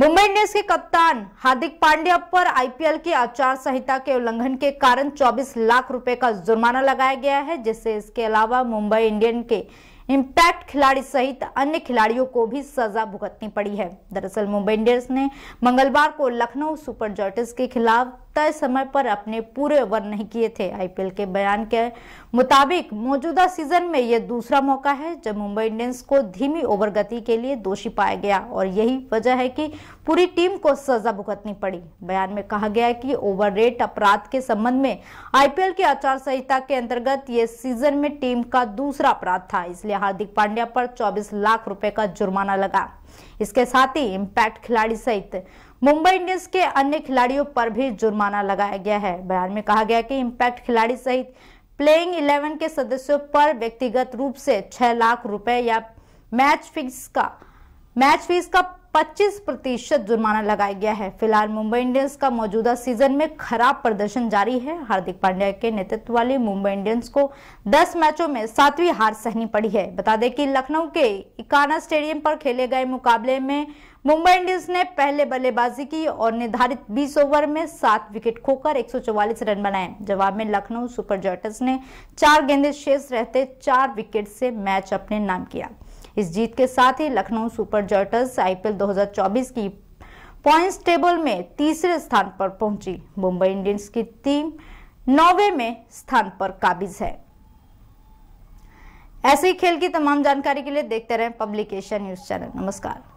Mumbai Indians के कप्तान हार्दिक पांड्या पर आईपीएल की आचार संहिता के उल्लंघन के कारण 24 लाख रुपए का जुर्माना लगाया गया है जिससे इसके अलावा मुंबई इंडियन के इम्पैक्ट खिलाड़ी सहित अन्य खिलाड़ियों को भी सजा भुगतनी पड़ी है दरअसल मुंबई इंडियंस ने मंगलवार को लखनऊ सुपर जॉयटर्स के खिलाफ तय समय पर अपने पूरे ओवर नहीं किए थे आईपीएल के बयान के मुताबिक मौजूदा सीजन में यह दूसरा मौका है जब मुंबई इंडियंस को धीमी ओवर गति के लिए दोषी पाया गया और यही वजह है कि पूरी टीम को सजा भुगतनी पड़ी बयान में कहा गया है कि ओवर रेट अपराध के संबंध में आईपीएल के आचार संहिता के अंतर्गत यह सीजन में टीम का दूसरा अपराध था इसलिए हार्दिक पांड्या पर 24 लाख रुपए का जुर्माना लगा इसके साथ ही इम्पैक्ट खिलाड़ी सहित मुंबई इंडियंस के अन्य खिलाड़ियों पर भी जुर्माना लगाया गया है बयान में कहा गया कि इम्पैक्ट खिलाड़ी सहित प्लेइंग इलेवन के सदस्यों पर व्यक्तिगत रूप से छह लाख रुपए या मैच फीस का मैच फीस का 25 प्रतिशत जुर्माना लगाया गया है फिलहाल मुंबई इंडियंस का मौजूदा सीजन में खराब प्रदर्शन जारी है हार्दिक पांड्या के नेतृत्व वाली मुंबई इंडियंस को 10 मैचों में सातवीं हार सहनी पड़ी है बता दें कि लखनऊ के इकाना स्टेडियम पर खेले गए मुकाबले में मुंबई इंडियंस ने पहले बल्लेबाजी की और निर्धारित 20 ओवर में सात विकेट खोकर 144 रन बनाए जवाब में लखनऊ सुपर जॉयटर्स ने चार गेंदे शेष रहते चार विकेट से मैच अपने नाम किया इस जीत के साथ ही लखनऊ सुपर जर्टर्स आईपीएल 2024 की पॉइंट्स टेबल में तीसरे स्थान पर पहुंची मुंबई इंडियंस की टीम नौवे में स्थान पर काबिज है ऐसे ही खेल की तमाम जानकारी के लिए देखते रहें पब्लिकेशन न्यूज चैनल नमस्कार